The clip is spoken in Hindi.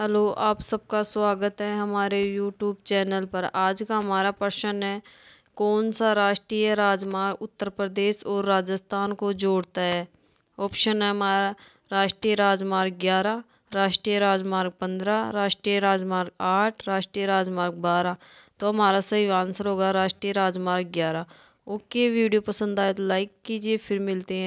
हेलो आप सबका स्वागत है हमारे यूट्यूब चैनल पर आज का हमारा प्रश्न है कौन सा राष्ट्रीय राजमार्ग उत्तर प्रदेश और राजस्थान को जोड़ता है ऑप्शन है हमारा राष्ट्रीय राजमार्ग ग्यारह राष्ट्रीय राजमार्ग पंद्रह राष्ट्रीय राजमार्ग आठ राष्ट्रीय राजमार्ग बारह तो हमारा सही आंसर होगा राष्ट्रीय राजमार्ग ग्यारह ओके वीडियो पसंद आए तो लाइक कीजिए फिर मिलते हैं